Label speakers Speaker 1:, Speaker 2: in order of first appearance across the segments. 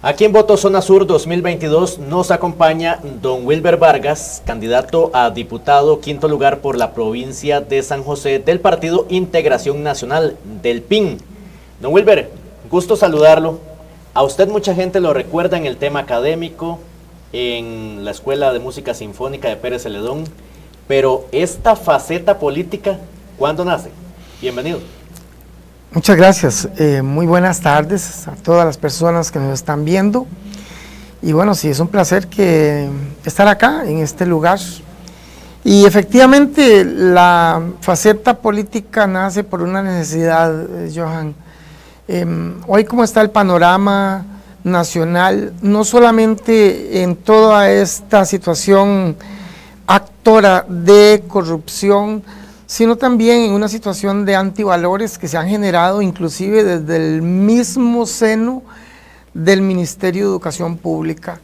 Speaker 1: Aquí en Voto Zona Sur 2022 nos acompaña don Wilber Vargas, candidato a diputado quinto lugar por la provincia de San José del Partido Integración Nacional del PIN. Don Wilber, gusto saludarlo. A usted mucha gente lo recuerda en el tema académico, en la Escuela de Música Sinfónica de Pérez Celedón, pero esta faceta política, ¿cuándo nace? Bienvenido.
Speaker 2: Muchas gracias. Eh, muy buenas tardes a todas las personas que nos están viendo. Y bueno, sí, es un placer estar acá, en este lugar. Y efectivamente, la faceta política nace por una necesidad, eh, Johan. Em, hoy como está el panorama nacional, no solamente en toda esta situación actora de corrupción, sino también en una situación de antivalores que se han generado inclusive desde el mismo seno del Ministerio de Educación Pública.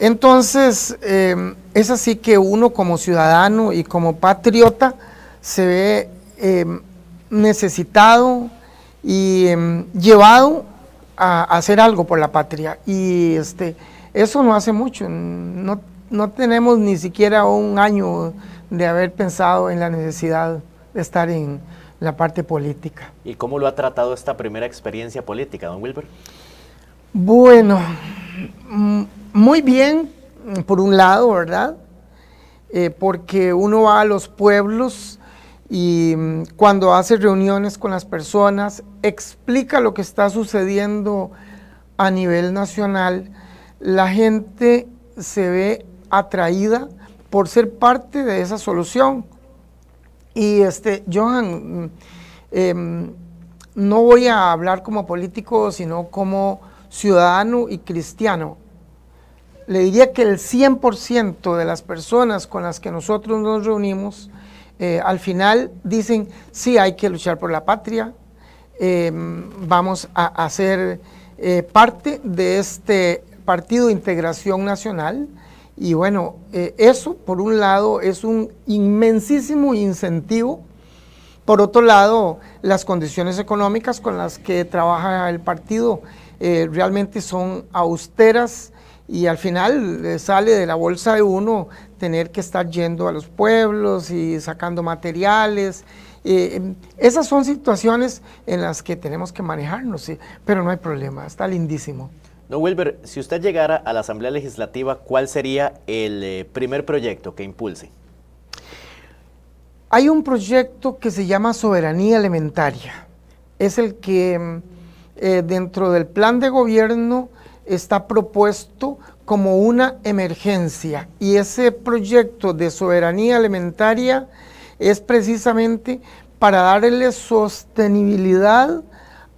Speaker 2: Entonces, em, es así que uno como ciudadano y como patriota se ve em, necesitado y em, llevado a, hacer algo por la patria. Y este, eso no hace mucho, no, no tenemos ni siquiera un año de haber pensado en la necesidad de estar en la parte política.
Speaker 1: ¿Y cómo lo ha tratado esta primera experiencia política, don Wilber?
Speaker 2: Bueno, mm, muy bien, por un lado, ¿verdad? Eh, porque uno va a los pueblos y mm, cuando hace reuniones con las personas, explica lo que está sucediendo a nivel nacional, la gente se ve atraída por ser parte de esa solución. Y este, Johan, em, no voy a hablar como político, sino como ciudadano y cristiano. Le diría que el 100% de las personas con las que nosotros nos reunimos, eh, al final dicen, sí, hay que luchar por la patria, em, vamos a, hacer ser eh, parte de este Partido de Integración Nacional, y bueno, eh, eso por un lado es un inmensísimo incentivo. Por otro lado, las condiciones económicas con las que trabaja el partido eh, realmente son austeras y al final sale de la bolsa de uno tener que estar yendo a los pueblos y sacando materiales. Eh, esas son situaciones en las que tenemos que manejarnos, pero no hay problema, está lindísimo.
Speaker 1: No, Wilber, si usted llegara a la Asamblea Legislativa, ¿cuál sería el eh, primer proyecto que impulse?
Speaker 2: Hay un proyecto que se llama Soberanía alimentaria. Es el que mm, eh, dentro del plan de gobierno está propuesto como una emergencia y ese proyecto de soberanía alimentaria es precisamente para darle sostenibilidad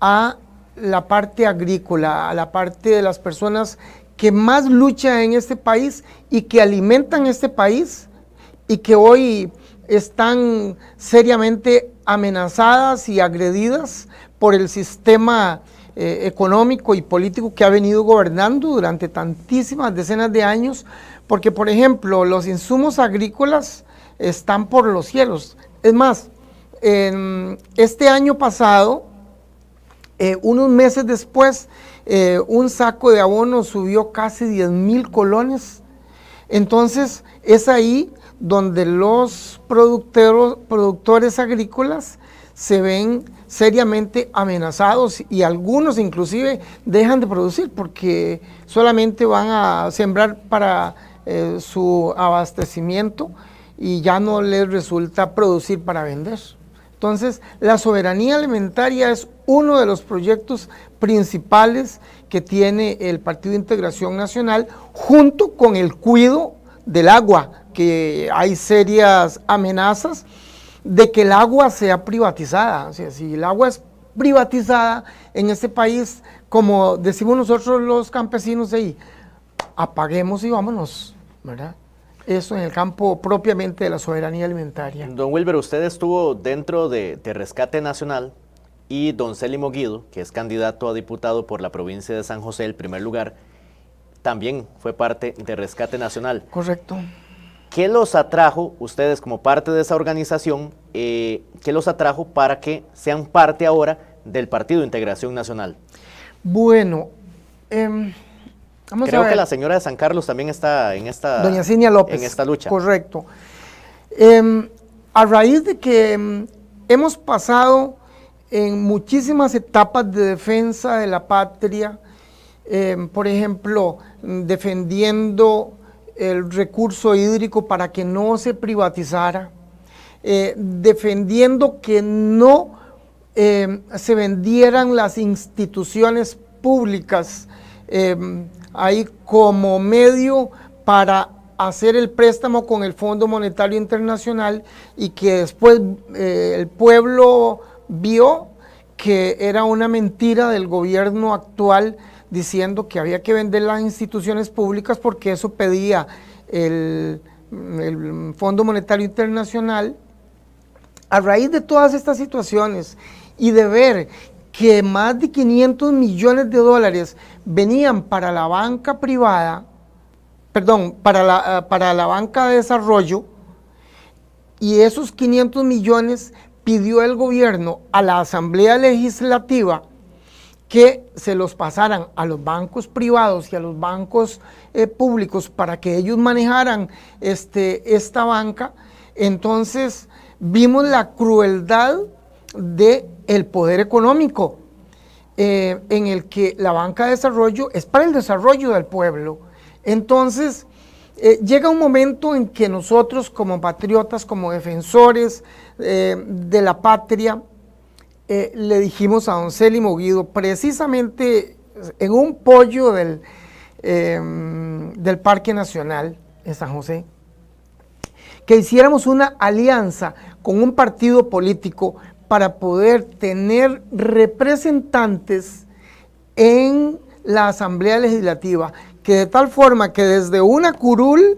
Speaker 2: a la parte agrícola, a la parte de las personas que más luchan en este país y que alimentan este país y que hoy están seriamente amenazadas y agredidas por el sistema eh, económico y político que ha venido gobernando durante tantísimas decenas de años, porque por ejemplo los insumos agrícolas están por los cielos. Es más, en este año pasado, eh, unos meses después, eh, un saco de abono subió casi 10 mil colones. Entonces, es ahí donde los productores agrícolas se ven seriamente amenazados y algunos inclusive dejan de producir porque solamente van a sembrar para eh, su abastecimiento y ya no les resulta producir para vender. Entonces, la soberanía alimentaria es uno de los proyectos principales que tiene el Partido de Integración Nacional junto con el cuido del agua, que hay serias amenazas de que el agua sea privatizada. si el agua es privatizada en este país, como decimos nosotros los campesinos ahí, apaguemos y vámonos, ¿verdad? eso en el campo propiamente de la soberanía alimentaria.
Speaker 1: Don Wilber, usted estuvo dentro de, Rescate Nacional y don Célimo Guido, que es candidato a diputado por la provincia de San José, el primer lugar, también fue parte de Rescate Nacional. Correcto. ¿Qué los atrajo ustedes como parte de esa organización? Eh, ¿Qué los atrajo para que sean parte ahora del Partido Integración Nacional?
Speaker 2: Bueno, em, Creo que la
Speaker 1: señora de San Carlos también está en esta, Doña Cinia López, lucha.
Speaker 2: Correcto. Em, a raíz de que em, hemos pasado en muchísimas etapas de defensa de la patria, em, por ejemplo, defendiendo el recurso hídrico para que no se privatizara, eh, defendiendo que no se vendieran las instituciones públicas ahí como medio para hacer el préstamo con el Fondo Monetario Internacional y que después eh, el pueblo vio que era una mentira del gobierno actual diciendo que había que vender las instituciones públicas porque eso pedía el, el Fondo Monetario Internacional. A raíz de todas estas situaciones y de ver que más de 500 millones de dólares venían para la banca privada, perdón, para la, eh, para la banca de desarrollo, y esos 500 millones pidió el gobierno a la Asamblea Legislativa que se los pasaran a los bancos privados y a los bancos eh, públicos para que ellos manejaran este, esta banca, entonces vimos la crueldad de el poder económico, eh, en el que la banca de desarrollo es para el desarrollo del pueblo. Entonces, eh, llega un momento en que nosotros como patriotas, como defensores eh, de la patria, le dijimos a don Célimo Guido, precisamente en un pollo del, em, del Parque Nacional en San José, que hiciéramos una alianza con un partido político para poder tener representantes en la Asamblea Legislativa, que de tal forma que desde una curul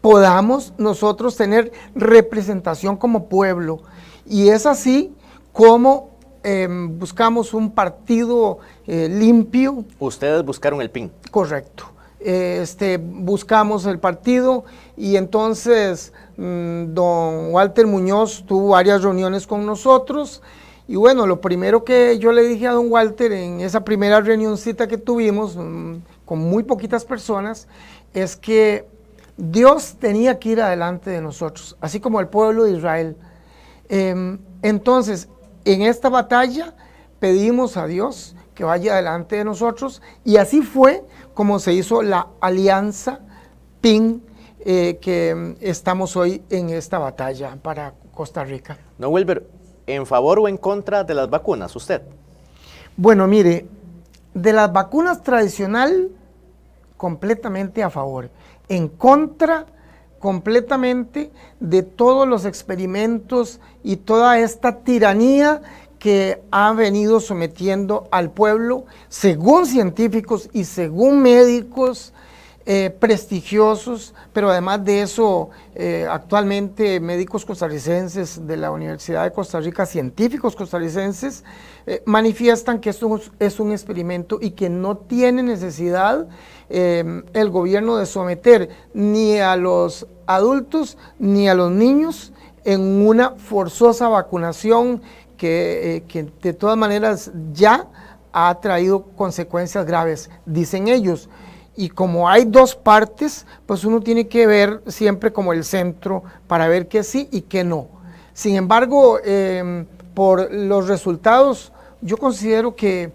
Speaker 2: podamos nosotros tener representación como pueblo. Y es así como em, buscamos un partido eh, limpio.
Speaker 1: Ustedes buscaron el PIN.
Speaker 2: Correcto este, buscamos el partido y entonces mm, don Walter Muñoz tuvo varias reuniones con nosotros y bueno, lo primero que yo le dije a don Walter en esa primera reunioncita que tuvimos mm, con muy poquitas personas es que Dios tenía que ir adelante de nosotros, así como el pueblo de Israel. Em, entonces, en esta batalla pedimos a Dios que vaya adelante de nosotros. Y así fue como se hizo la alianza PIN eh, que mm, estamos hoy en esta batalla para Costa Rica.
Speaker 1: No, Wilber, ¿en favor o en contra de las vacunas usted?
Speaker 2: Bueno, mire, de las vacunas tradicional, completamente a favor. En contra, completamente de todos los experimentos y toda esta tiranía que ha venido sometiendo al pueblo, según científicos y según médicos eh, prestigiosos, pero además de eso, eh, actualmente médicos costarricenses de la Universidad de Costa Rica, científicos costarricenses, eh, manifiestan que esto es un experimento y que no tiene necesidad el gobierno de someter ni a los adultos ni a los niños en una forzosa vacunación eh, que, de todas maneras ya ha traído consecuencias graves, dicen ellos. Y como hay dos partes, pues uno tiene que ver siempre como el centro para ver qué sí y qué no. Sin embargo, em, por los resultados, yo considero que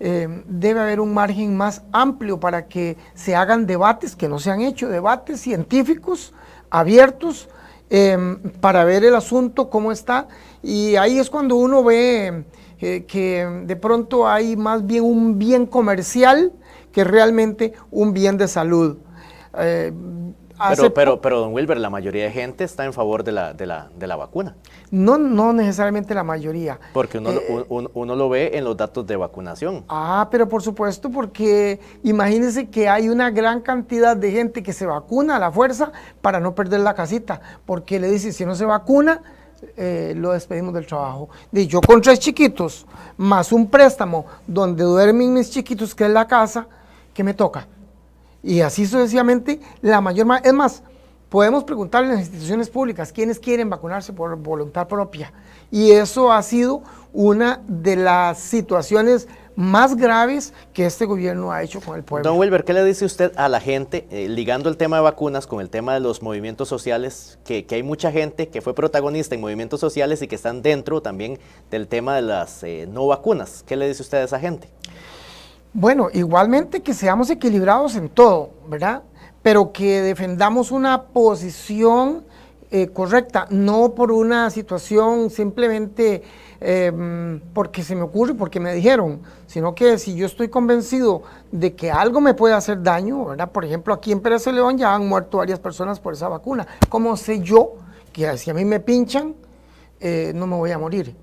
Speaker 2: em, debe haber un margen más amplio para que se hagan debates que no se han hecho, debates científicos abiertos Em, para ver el asunto, cómo está. Y ahí es cuando uno ve eh, que de pronto hay más bien un bien comercial que realmente un bien de salud. Eh, pero,
Speaker 1: pero, pero, don Wilber, la mayoría de gente está en favor de la, la, de la vacuna.
Speaker 2: No, no necesariamente la mayoría.
Speaker 1: Porque eh, uno, lo ve en los datos de vacunación.
Speaker 2: Ah, pero por supuesto, porque imagínense que hay una gran cantidad de gente que se vacuna a la fuerza para no perder la casita, porque le dicen, si no se vacuna, eh, lo despedimos del trabajo. yo con tres chiquitos, más un préstamo donde duermen mis chiquitos, que es la casa, ¿qué me toca? Y así sucesivamente, la mayor... Es más, podemos preguntarle a las instituciones públicas quiénes quieren vacunarse por voluntad propia. Y eso ha sido una de las situaciones más graves que este gobierno ha hecho con el pueblo.
Speaker 1: Don Wilber, ¿qué le dice usted a la gente, eh, ligando el tema de vacunas con el tema de los movimientos sociales, que, hay mucha gente que fue protagonista en movimientos sociales y que están dentro también del tema de las eh, no vacunas? ¿Qué le dice usted a esa gente?
Speaker 2: Bueno, igualmente que seamos equilibrados en todo, ¿verdad? Pero que defendamos una posición eh, correcta, no por una situación simplemente em, porque se me ocurre, porque me dijeron, sino que si yo estoy convencido de que algo me puede hacer daño, ¿verdad? Por ejemplo, aquí en Pérez de León ya han muerto varias personas por esa vacuna. ¿Cómo sé yo que si a mí me pinchan, eh, no me voy a morir?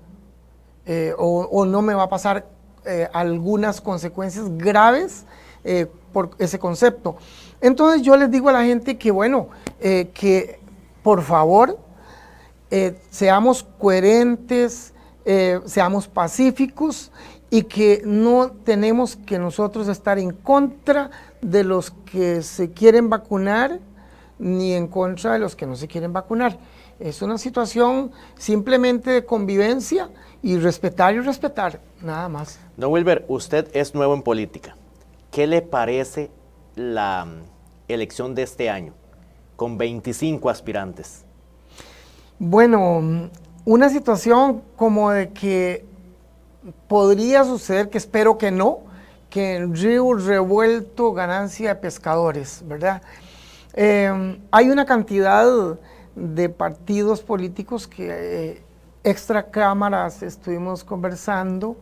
Speaker 2: Eh, o, o no me va a pasar eh, algunas consecuencias graves eh, por ese concepto. Entonces yo les digo a la gente que, bueno, eh, que por favor seamos coherentes, seamos pacíficos y que no tenemos que nosotros estar en contra de los que se quieren vacunar ni en contra de los que no se quieren vacunar. Es una situación simplemente de convivencia y respetar y respetar, nada más.
Speaker 1: Don Wilber, usted es nuevo en política. ¿Qué le parece la mm, elección de este año con 25 aspirantes?
Speaker 2: Bueno, mm, una situación como de que podría suceder, que espero que no, que el río revuelto ganancia de pescadores, ¿verdad? Em, hay una cantidad de partidos políticos que extracámaras eh, extra cámaras estuvimos conversando,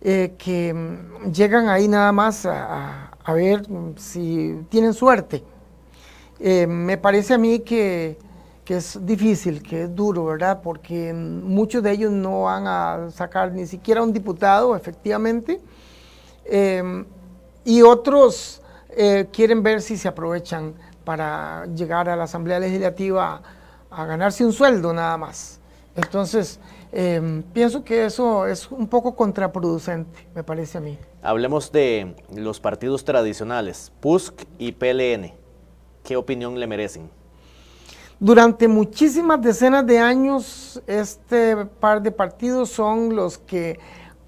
Speaker 2: eh, que mm, llegan ahí nada más a, ver mm, si tienen suerte. Eh, me parece a mí que, que, es difícil, que es duro, ¿verdad? Porque mm, muchos de ellos no van a sacar ni siquiera un diputado, efectivamente, y otros quieren ver si se aprovechan para llegar a la Asamblea Legislativa a ganarse un sueldo nada más. Entonces, em, pienso que eso es un poco contraproducente, me parece a mí.
Speaker 1: Hablemos de los partidos tradicionales, PUSC y PLN. ¿Qué opinión le merecen?
Speaker 2: Durante muchísimas decenas de años, este par de partidos son los que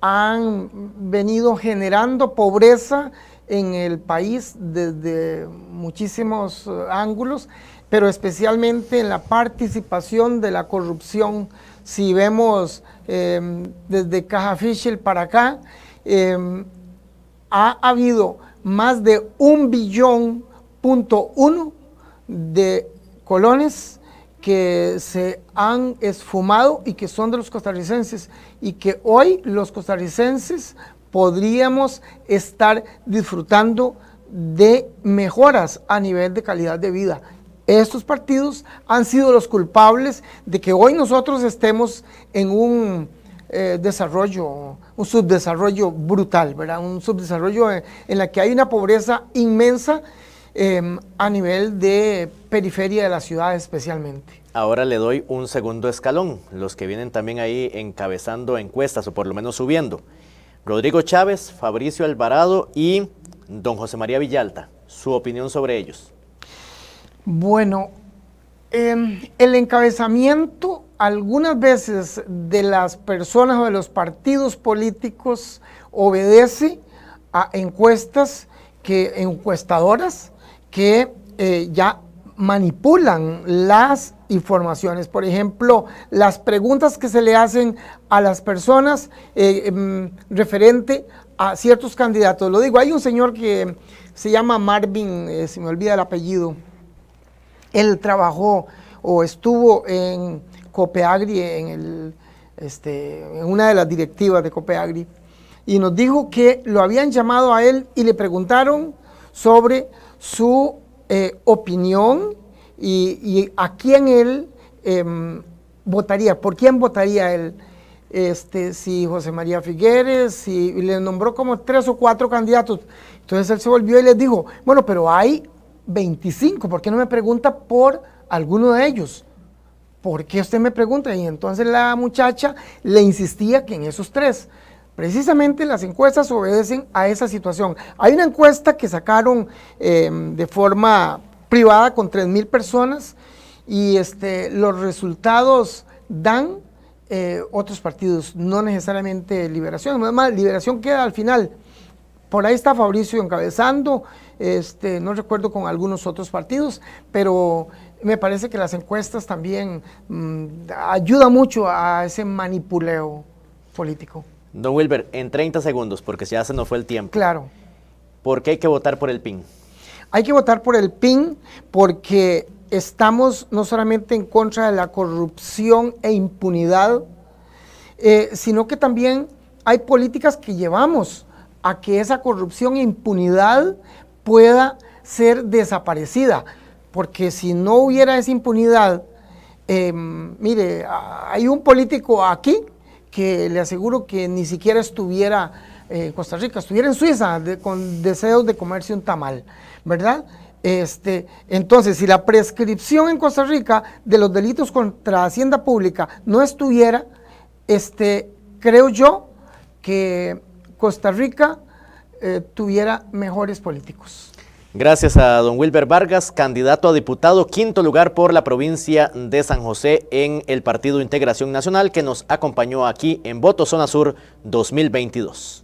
Speaker 2: han venido generando pobreza en el país desde muchísimos eh, ángulos, pero especialmente en la participación de la corrupción. Si vemos em, desde Caja Fischel para acá, em, ha habido más de un billón punto uno de colones que se han esfumado y que son de los costarricenses y que hoy los costarricenses podríamos estar disfrutando de mejoras a nivel de calidad de vida. Estos partidos han sido los culpables de que hoy nosotros estemos en un eh, desarrollo, un subdesarrollo brutal, ¿verdad? Un subdesarrollo en, el la que hay una pobreza inmensa em, a nivel de periferia de la ciudad especialmente.
Speaker 1: Ahora le doy un segundo escalón, los que vienen también ahí encabezando encuestas o por lo menos subiendo. Rodrigo Chávez, Fabricio Alvarado y don José María Villalta. Su opinión sobre ellos.
Speaker 2: Bueno, em, el encabezamiento algunas veces de las personas o de los partidos políticos obedece a encuestas que encuestadoras que eh, ya manipulan las informaciones. Por ejemplo, las preguntas que se le hacen a las personas eh, em, referente a ciertos candidatos. Lo digo, hay un señor que se llama Marvin, eh, se me olvida el apellido. Él trabajó o estuvo en Copeagri, en, el, este, en una de las directivas de Copeagri, y nos dijo que lo habían llamado a él y le preguntaron sobre su eh, opinión y, a quién él em, votaría, por quién votaría él, este, si José María Figueres, si y le nombró como tres o cuatro candidatos. Entonces él se volvió y les dijo, bueno, pero hay 25, ¿por qué no me pregunta por alguno de ellos? ¿Por qué usted me pregunta? Y entonces la muchacha le insistía que en esos tres. Precisamente las encuestas obedecen a esa situación. Hay una encuesta que sacaron em, de forma privada con 3.000 personas y este, los resultados dan eh, otros partidos, no necesariamente Liberación. Además, Liberación queda al final. Por ahí está Fabricio encabezando, este, no recuerdo con algunos otros partidos, pero me parece que las encuestas también mm, ayuda mucho a ese manipuleo
Speaker 1: político. Don Wilber, en 30 segundos, porque ya hace no fue el tiempo. Claro. ¿Por qué hay que votar por el PIN? Hay que votar por el PIN porque estamos no
Speaker 2: solamente en contra de la corrupción e impunidad, eh, sino que también hay políticas que llevamos a que esa corrupción e impunidad pueda ser desaparecida. Porque si no hubiera esa impunidad, em, mire, hay un político aquí que le aseguro que ni siquiera estuviera eh, Costa Rica, estuviera en Suiza con deseos de comerse un tamal, ¿verdad? Este, entonces, si la prescripción en Costa Rica de los delitos contra Hacienda Pública no estuviera, este, creo yo que Costa Rica eh, tuviera mejores políticos.
Speaker 1: Gracias a don Wilber Vargas, candidato a diputado, quinto lugar por la provincia de San José en el Partido Integración Nacional, que nos acompañó aquí en Voto Zona Sur 2022.